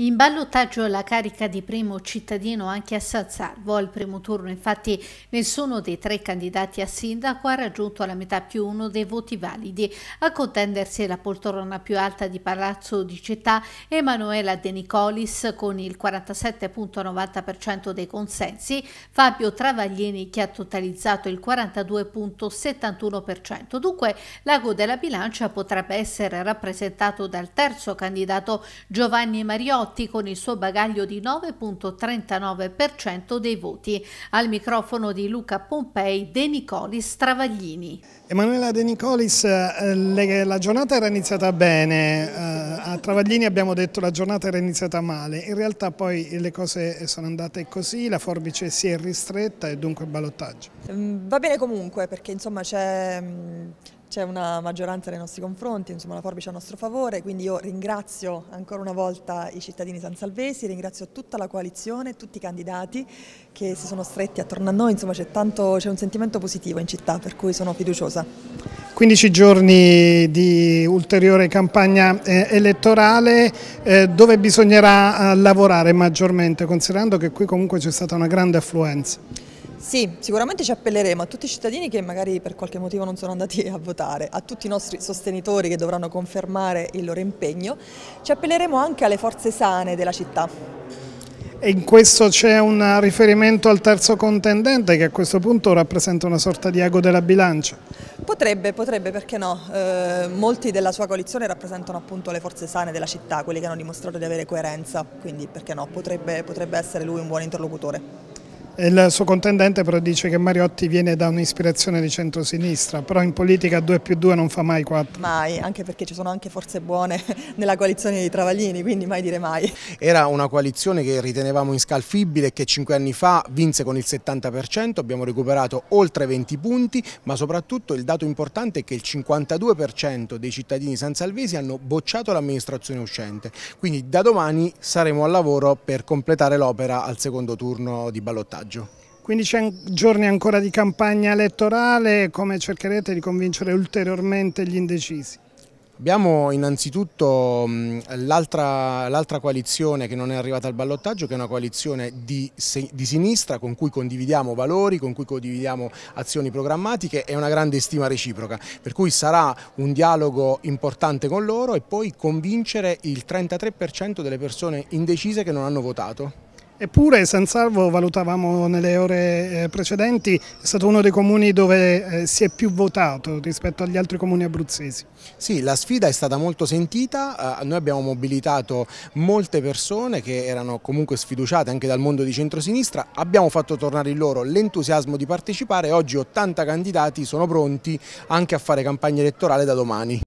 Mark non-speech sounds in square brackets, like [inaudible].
In ballottaggio la carica di primo cittadino anche a San Salvo. Al primo turno infatti nessuno dei tre candidati a sindaco ha raggiunto la metà più uno dei voti validi. A contendersi la poltrona più alta di Palazzo di Città Emanuela De Nicolis con il 47.90% dei consensi, Fabio Travaglini che ha totalizzato il 42.71%. Dunque l'ago della bilancia potrebbe essere rappresentato dal terzo candidato Giovanni Mariotti Giovanotti con il suo bagaglio di 9.39% dei voti. Al microfono di Luca Pompei, De Nicolis Travaglini. Emanuela De Nicolis, eh, la giornata era iniziata bene, eh, a Travaglini abbiamo detto la giornata era iniziata male, in realtà poi le cose sono andate così, la forbice si è ristretta e dunque il ballottaggio. Mm, va bene comunque perché insomma c'è mm, c'è una maggioranza nei nostri confronti, insomma la forbice a nostro favore, quindi io ringrazio ancora una volta i cittadini sansalvesi, ringrazio tutta la coalizione, tutti i candidati che si sono stretti attorno a noi, insomma c'è un sentimento positivo in città per cui sono fiduciosa. 15 giorni di ulteriore campagna eh, elettorale eh, dove bisognerà eh, lavorare maggiormente considerando che qui comunque c'è stata una grande affluenza. Sì, sicuramente ci appelleremo a tutti i cittadini che magari per qualche motivo non sono andati a votare, a tutti i nostri sostenitori che dovranno confermare il loro impegno, ci appelleremo anche alle forze sane della città. E in questo c'è un riferimento al terzo contendente che a questo punto rappresenta una sorta di ago della bilancia? Potrebbe, potrebbe, perché no? Eh, molti della sua coalizione rappresentano appunto le forze sane della città, quelli che hanno dimostrato di avere coerenza, quindi perché no? Potrebbe, potrebbe essere lui un buon interlocutore. Il suo contendente però dice che Mariotti viene da un'ispirazione di centrosinistra, però in politica 2 più 2 non fa mai 4. Mai, anche perché ci sono anche forze buone [laughs] nella coalizione di Travaglini, quindi mai dire mai. Era una coalizione che ritenevamo inscalfibile, che 5 anni fa vinse con il 70%, abbiamo recuperato oltre 20 punti, ma soprattutto il dato importante è che il 52% dei cittadini sansalvesi hanno bocciato l'amministrazione uscente, quindi da domani saremo al lavoro per completare l'opera al secondo turno di ballottaggio maggio. 15 giorni ancora di campagna elettorale, come cercherete di convincere ulteriormente gli indecisi? Abbiamo innanzitutto l'altra coalizione che non è arrivata al ballottaggio che è una coalizione di, di, sinistra con cui condividiamo valori, con cui condividiamo azioni programmatiche e una grande stima reciproca per cui sarà un dialogo importante con loro e poi convincere il 33% delle persone indecise che non hanno votato. Eppure San Salvo, valutavamo nelle ore eh, precedenti, è stato uno dei comuni dove eh, si è più votato rispetto agli altri comuni abruzzesi. Sì, la sfida è stata molto sentita, eh, noi abbiamo mobilitato molte persone che erano comunque sfiduciate anche dal mondo di centrosinistra, abbiamo fatto tornare in loro l'entusiasmo di partecipare e oggi 80 candidati sono pronti anche a fare campagna elettorale da domani.